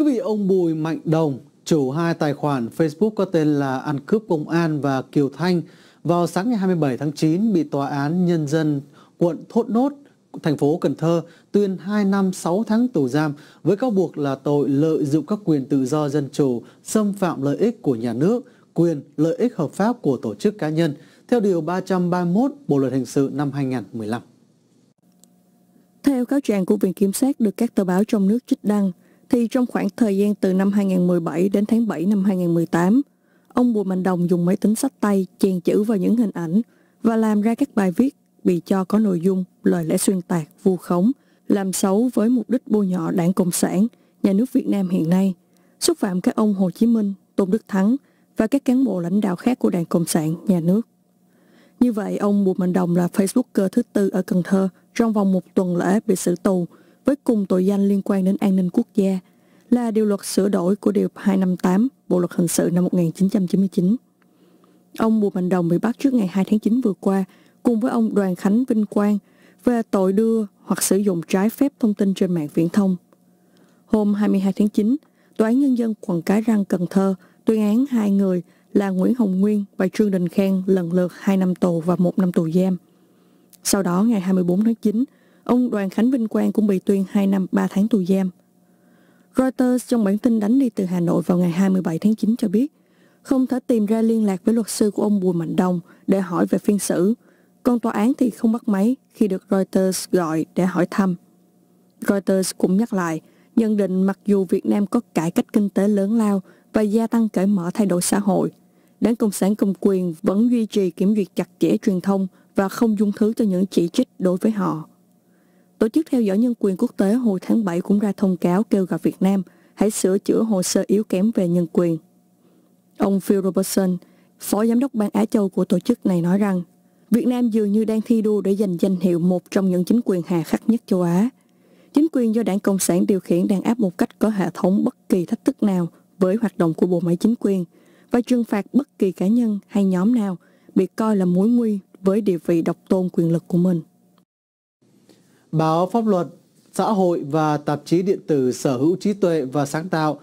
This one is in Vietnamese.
quý vị, ông Bùi Mạnh Đồng, chủ hai tài khoản Facebook có tên là Ăn Cướp Công An và Kiều Thanh, vào sáng ngày 27 tháng 9 bị Tòa án Nhân dân quận Thốt Nốt, thành phố Cần Thơ tuyên 2 năm 6 tháng tù giam với cáo buộc là tội lợi dụng các quyền tự do dân chủ, xâm phạm lợi ích của nhà nước, quyền lợi ích hợp pháp của tổ chức cá nhân theo Điều 331 Bộ Luật Hình sự năm 2015. Theo cáo trạng của Viện Kiểm sát được các tờ báo trong nước trích đăng, thì trong khoảng thời gian từ năm 2017 đến tháng 7 năm 2018, ông Bùi Mạnh Đồng dùng máy tính sách tay chèn chữ vào những hình ảnh và làm ra các bài viết bị cho có nội dung, lời lẽ xuyên tạc, vu khống, làm xấu với mục đích bôi nhọ đảng Cộng sản, nhà nước Việt Nam hiện nay, xúc phạm các ông Hồ Chí Minh, Tôn Đức Thắng và các cán bộ lãnh đạo khác của đảng Cộng sản, nhà nước. Như vậy, ông Bùi Mạnh Đồng là Facebooker thứ tư ở Cần Thơ trong vòng một tuần lễ bị xử tù với cùng tội danh liên quan đến an ninh quốc gia là điều luật sửa đổi của Điều 258 Bộ Luật Hình sự năm 1999. Ông Bùi Mạnh Đồng bị bắt trước ngày 2 tháng 9 vừa qua cùng với ông Đoàn Khánh Vinh Quang về tội đưa hoặc sử dụng trái phép thông tin trên mạng viễn thông. Hôm 22 tháng 9, Tòa án Nhân dân quận Cái Răng, Cần Thơ tuyên án hai người là Nguyễn Hồng Nguyên và Trương Đình Khang lần lượt 2 năm tù và 1 năm tù giam. Sau đó, ngày 24 tháng 9, ông Đoàn Khánh Vinh Quang cũng bị tuyên 2 năm 3 tháng tù giam. Reuters trong bản tin đánh đi từ Hà Nội vào ngày 27 tháng 9 cho biết, không thể tìm ra liên lạc với luật sư của ông Bùi Mạnh Đông để hỏi về phiên xử, còn tòa án thì không bắt máy khi được Reuters gọi để hỏi thăm. Reuters cũng nhắc lại, nhận định mặc dù Việt Nam có cải cách kinh tế lớn lao và gia tăng cởi mở thay đổi xã hội, Đảng Cộng sản cầm quyền vẫn duy trì kiểm duyệt chặt chẽ truyền thông và không dung thứ cho những chỉ trích đối với họ. Tổ chức theo dõi nhân quyền quốc tế hồi tháng 7 cũng ra thông cáo kêu gọi Việt Nam hãy sửa chữa hồ sơ yếu kém về nhân quyền. Ông Phil Robertson, Phó Giám đốc Ban Á Châu của tổ chức này nói rằng Việt Nam dường như đang thi đua để giành danh hiệu một trong những chính quyền hà khắc nhất châu Á. Chính quyền do đảng Cộng sản điều khiển đang áp một cách có hệ thống bất kỳ thách thức nào với hoạt động của bộ máy chính quyền và trừng phạt bất kỳ cá nhân hay nhóm nào bị coi là mối nguy với địa vị độc tôn quyền lực của mình báo pháp luật, xã hội và tạp chí điện tử sở hữu trí tuệ và sáng tạo